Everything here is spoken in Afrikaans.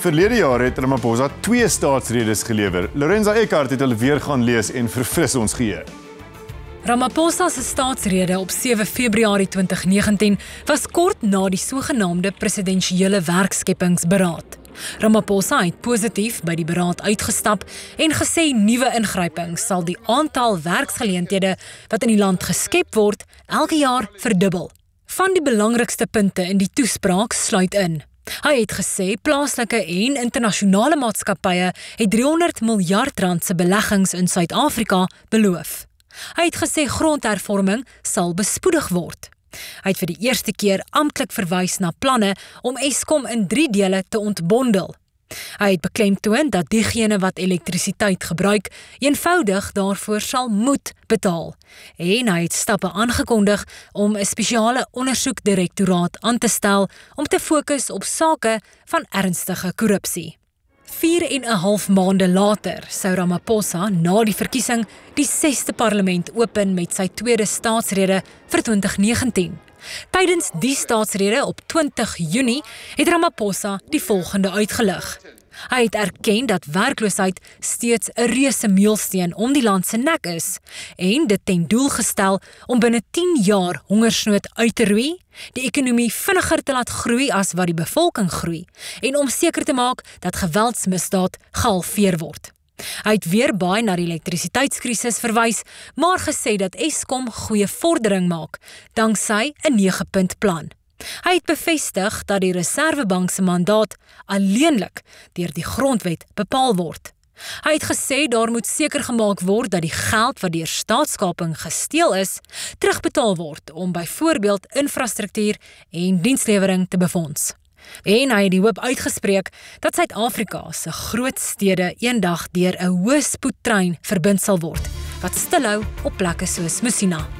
Verlede jaar het Ramaphosa twee staatsredes gelewer. Lorenza Eckart het hulle weer gaan lees en verfris ons gee. Ramaphosa se staatsrede op 7 Februarie 2019 was kort na die sogenaamde presidensiële werkskepingsberaad. Ramaphosa het positief by die beraad uitgestap en gesê nuwe ingrypings sal die aantal werksgeleenthede wat in die land geskep word elke jaar verdubbel. Van die belangrikste punte in die toespraak sluit in: Hy het gesê plaaslike en internasionale maatskappye het 300 miljard rand se beleggings in Suid-Afrika beloof. Hy het gesê grondhervorming sal bespoedig word. Hy het vir die eerste keer amptelik verwys na planne om Eskom in 3 dele te ontbondel. Hy het beklemtoon dat diegene wat elektrisiteit gebruik, eenvoudig daarvoor sal moet betaal. En hy het stappe aangekondig om 'n spesiale ondersoekdirektoraat aan te stel om te fokus op sake van ernstige korrupsie. 4 en 'n half maande later sou Ramaphosa na die verkiesing die 6ste parlement open met sy tweede staatsrede vir 2019. Tydens die staatsrede op 20 Junie het Ramaphosa die volgende uitgelig. Hy het erken dat werkloosheid steeds 'n reuse meulsteen om die land se nek is en dit ten doel gestel om binne 10 jaar hongersnood uit te roei, die ekonomie vinniger te laat groei as wat die bevolking groei en om seker te maak dat geweldsmisdaad gehalveer word. Hy het weer baie na die elektrisiteitskrisis verwys, maar gesê dat Eskom goeie vordering maak danksy 'n 9-punt plan. Hy het bevestig dat die Reserwebank se mandaat alleenlik deur die grondwet bepaal word. Hy het gesê daar moet seker gemaak word dat die geld wat deur staatskaping gesteel is, terugbetaal word om byvoorbeeld infrastruktuur en dienslewering te befonds. En hy het die hoop uitgespreek dat Suid-Afrika se groot stede eendag deur 'n hoëspoedtrein verbind sal word wat stilhou op plekke soos Musina.